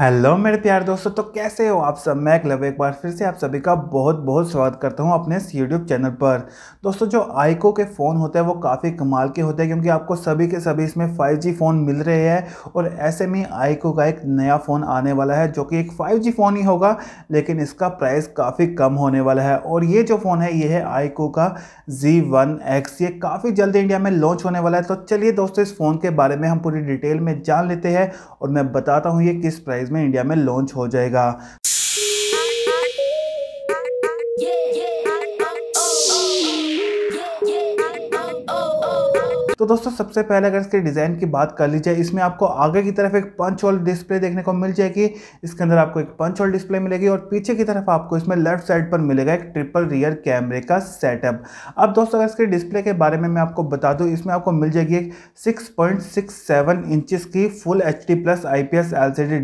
hello मेरे प्यार दोस्तों तो कैसे हो आप सब मैं क्लब एक बार फिर से आप सभी का बहुत बहुत स्वागत करता हूं अपने इस यूट्यूब चैनल पर दोस्तों जो आइको के फ़ोन होते हैं वो काफ़ी कमाल के होते हैं क्योंकि आपको सभी के सभी इसमें 5G फ़ोन मिल रहे हैं और ऐसे में आइको का एक नया फ़ोन आने वाला है जो कि एक फाइव फ़ोन ही होगा लेकिन इसका प्राइस काफ़ी कम होने वाला है और ये जो फ़ोन है ये है आइको का जी ये काफ़ी जल्द इंडिया में लॉन्च होने वाला है तो चलिए दोस्तों इस फ़ोन के बारे में हम पूरी डिटेल में जान लेते हैं और मैं बताता हूँ ये किस प्राइस में इंडिया में लॉन्च हो जाएगा तो दोस्तों सबसे पहले अगर इसके डिज़ाइन की बात कर ली जाए इसमें आपको आगे की तरफ एक पंच होल डिस्प्ले देखने को मिल जाएगी इसके अंदर आपको एक पंच होल डिस्प्ले मिलेगी और पीछे की तरफ आपको इसमें लेफ्ट साइड पर मिलेगा एक ट्रिपल रियर कैमरे का सेटअप अब दोस्तों अगर इसके डिस्प्ले के बारे में मैं आपको बता दूँ इसमें आपको मिल जाएगी एक सिक्स इंचेस की full H D plus I P S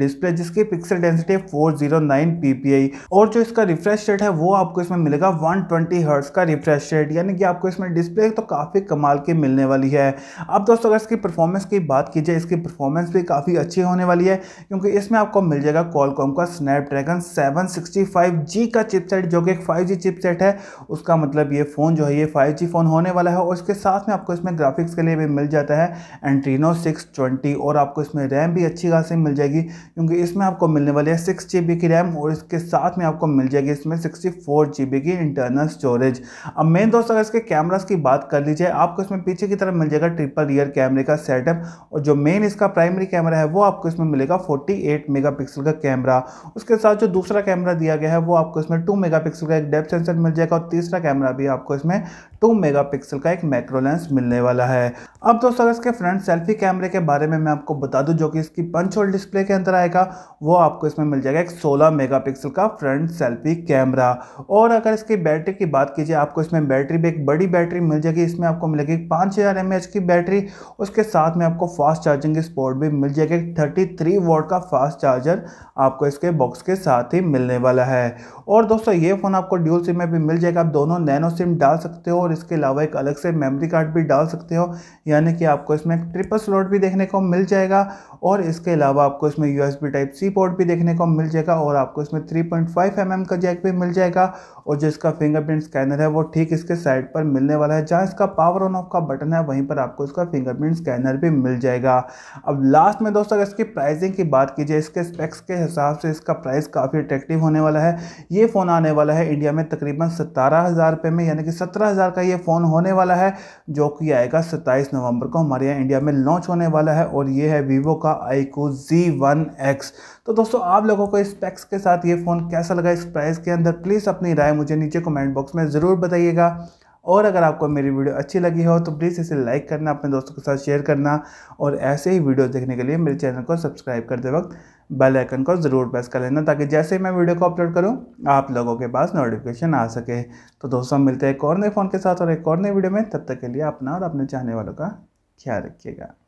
display जिसकी पिक्सल डेंसिटी है फोर जीरो नाइन और जो इसका रिफ्रेश रेट है वो आपको इसमें मिलेगा वन ट्वेंटी हर्ट्स का रिफ्रेश रेट यानी कि आपको इसमें डिस्प्ले तो काफ़ी कमाल की मिलने वाली है है अब दोस्तों अगर इसकी परफॉर्मेंस की बात की जाए इसकी परफॉर्मेंस भी काफ़ी अच्छी होने वाली है क्योंकि इसमें आपको मिल जाएगा कॉलकॉम का स्नैपड्रैगन सेवन का चिपसेट जो कि एक फाइव चिपसेट है उसका मतलब ये फ़ोन जो है ये फाइव फ़ोन होने वाला है और इसके साथ में आपको इसमें ग्राफिक्स के लिए भी मिल जाता है एंट्रीनो सिक्स और आपको इसमें रैम भी अच्छी खासी मिल जाएगी क्योंकि इसमें आपको मिलने वाली है सिक्स की रैम और इसके साथ में आपको मिल जाएगी इसमें सिक्सटी फोर की इंटरनल स्टोरेज अब मेन दोस्तों अगर इसके कैमरास की बात कर लीजिए आपको इसमें पीछे की तरफ मिल जाएगी जाएगा ट्रिपल रियर कैमरे का सेटअप और जो मेन इसका प्राइमरी कैमरा है वो आपको इसमें मिलेगा 48 मेगापिक्सल का कैमरा उसके साथ जो दूसरा कैमरा दिया गया है वो आपको इसमें 2 मेगापिक्सल का एक डेप्थ सेंसर मिल जाएगा और तीसरा कैमरा भी आपको इसमें 2 मेगापिक्सल का एक मैक्रो मिलने वाला है अब दोस्तों अगर इसके फ्रंट सेल्फी कैमरे के बारे में मैं आपको बता दूँ जो कि इसकी पंच होल डिस्प्ले के अंदर आएगा वो आपको इसमें मिल जाएगा एक सोलह मेगा का फ्रंट सेल्फी कैमरा और अगर इसकी बैटरी की बात कीजिए आपको इसमें बैटरी भी एक बड़ी बैटरी मिल जाएगी इसमें आपको मिलेगी पाँच हज़ार इसकी बैटरी उसके साथ में आपको फास्ट चार्जिंग स्पोर्ट भी मिल जाएगा थर्टी थ्री वोट का फास्ट चार्जर आपको इसके बॉक्स के साथ ही मिलने वाला है और दोस्तों ये फ़ोन आपको ड्यूल सिम में भी मिल जाएगा आप दोनों नैनो सिम डाल सकते हो और इसके अलावा एक अलग से मेमोरी कार्ड भी डाल सकते हो यानी कि आपको इसमें ट्रिपल स्लॉट भी देखने को मिल जाएगा और इसके अलावा आपको इसमें यू टाइप सी पोर्ट भी देखने को मिल जाएगा और आपको इसमें थ्री पॉइंट mm का जैक भी मिल जाएगा और जिसका फिंगरप्रिंट स्कैनर है वो ठीक इसके साइड पर मिलने वाला है जहाँ इसका पावर ऑन ऑफ का बटन है वहीं पर पर आपको इसका फिंगरप्रिंट स्कैनर भी मिल जाएगा अब लास्ट में दोस्तों अगर इसकी प्राइसिंग की बात की जाए इसके स्पेक्स के हिसाब से इसका प्राइस काफ़ी अट्रैक्टिव होने वाला है ये फ़ोन आने वाला है इंडिया में तकरीबन सतारह हज़ार रुपये में यानी कि सत्रह हज़ार का ये फ़ोन होने वाला है जो कि आएगा सत्ताईस नवंबर को हमारे यहाँ इंडिया में लॉन्च होने वाला है और ये है वीवो का आई जी वन एक्स तो दोस्तों आप लोगों को इस स्पेक्स के साथ ये फ़ोन कैसा लगा इस प्राइस के अंदर प्लीज़ अपनी राय मुझे नीचे कमेंट बॉक्स में ज़रूर बताइएगा और अगर आपको मेरी वीडियो अच्छी लगी हो तो प्लीज़ इसे लाइक करना अपने दोस्तों के साथ शेयर करना और ऐसे ही वीडियो देखने के लिए मेरे चैनल को सब्सक्राइब करते वक्त बेल आइकन को ज़रूर प्रेस कर लेना ताकि जैसे ही मैं वीडियो को अपलोड करूँ आप लोगों के पास नोटिफिकेशन आ सके तो दोस्तों मिलते हैं एक और नए फ़ोन के साथ और एक और नए वीडियो में तब तक के लिए अपना और अपने चाहने वालों का ख्याल रखिएगा